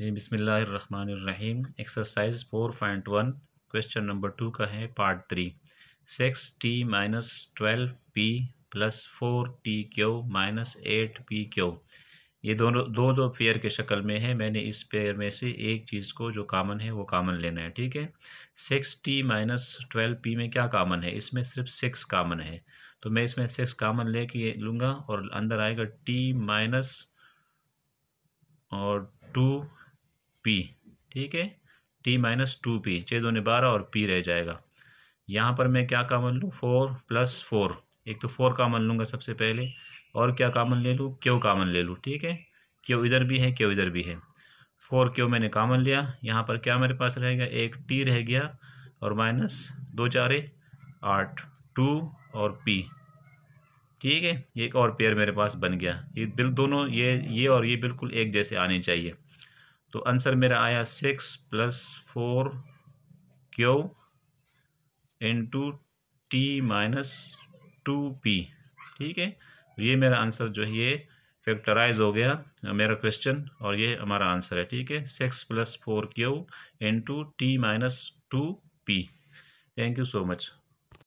जी बिसमीम exercise four point one question number two का है part three six T minus twelve P plus four T Q minus eight P Q ये दोनों दो दो pair के शक्ल में है मैंने इस पेयर में से एक चीज़ को जो कामन है वो कामन लेना है ठीक है six T minus twelve P में क्या कामन है इसमें सिर्फ सिक्स कामन है तो मैं इसमें सिक्स कामन ले के लूँगा और अंदर आएगा टी माइनस और टू पी ठीक है टी माइनस टू पी छः दोनों बारह और पी रह जाएगा यहाँ पर मैं क्या कामन लूँ फोर प्लस फोर एक तो फोर कामन लूँगा सबसे पहले और क्या कामन ले लूँ क्यों कामन ले लूँ ठीक है क्यों इधर भी है क्यों इधर भी है फोर क्यों मैंने कामन लिया यहाँ पर क्या मेरे पास रहेगा एक टी रह गया और माइनस दो चारे आठ टू और पी ठीक है एक और पेयर मेरे पास बन गया ये बिल दोनों ये ये और ये बिल्कुल एक जैसे आने चाहिए तो आंसर मेरा आया six plus four Q into T minus two P ठीक है तो ये मेरा आंसर जो है ये फैक्टराइज हो गया मेरा क्वेश्चन और ये हमारा आंसर है ठीक है six plus four Q into T minus two P thank you so much